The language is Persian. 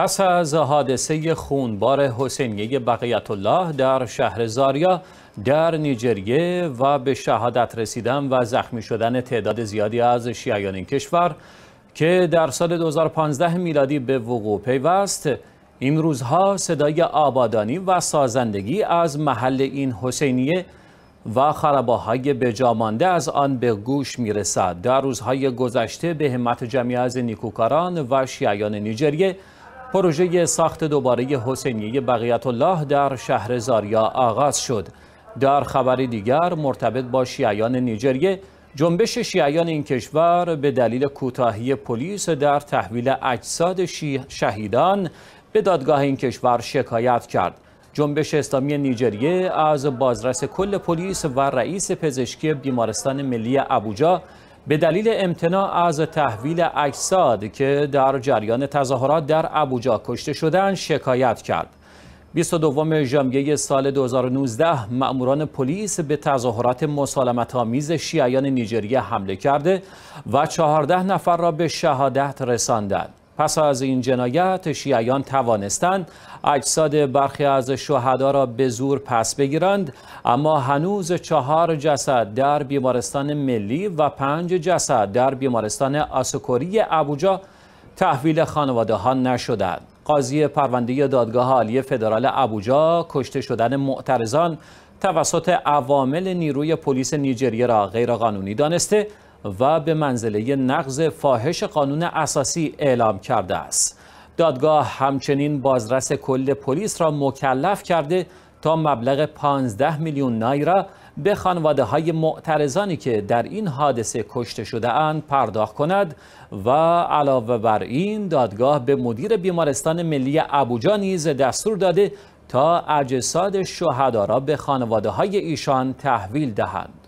پس از حادثه خونبار حسینیه بقیت الله در شهر زاریا در نیجریه و به شهادت رسیدن و زخمی شدن تعداد زیادی از شیعیان این کشور که در سال 2015 میلادی به وقوع پیوست این روزها صدای آبادانی و سازندگی از محل این حسینیه و خراباهای بجامانده از آن به گوش میرسد در روزهای گذشته به همت جمعی از نیکوکاران و شیعیان نیجریه پروژه ساخت دوباره حسینیه بقیت الله در شهر زاریا آغاز شد. در خبری دیگر مرتبط با شیعیان نیجریه جنبش شیعیان این کشور به دلیل کوتاهی پلیس در تحویل اجساد شهیدان به دادگاه این کشور شکایت کرد. جنبش اسلامی نیجریه از بازرس کل پلیس و رئیس پزشکی بیمارستان ملی ابوجا به دلیل امتناع از تحویل اجساد که در جریان تظاهرات در ابوجا کشته شدن شکایت کرد 22 ژانویه سال 2019 مأموران پلیس به تظاهرات مسالمت آمیز شیعیان نیجریه حمله کرده و 14 نفر را به شهادت رساندند. پس از این جنایت شیعیان توانستند اجساد برخی از شهدا را به زور پس بگیرند اما هنوز چهار جسد در بیمارستان ملی و پنج جسد در بیمارستان آسکوری ابوجا تحویل خانواده ها نشدند قاضی پرونده دادگاه عالی فدرال ابوجا کشته شدن معترضان توسط عوامل نیروی پلیس نیجریه را غیرقانونی دانسته و به منزله نقض فاحش قانون اساسی اعلام کرده است دادگاه همچنین بازرس کل پلیس را مکلف کرده تا مبلغ 15 میلیون نایرا به خانواده های معترضانی که در این حادثه کشته شده اند پرداخت کند و علاوه بر این دادگاه به مدیر بیمارستان ملی ابوجا نیز دستور داده تا اجساد شهدا را به خانواده های ایشان تحویل دهند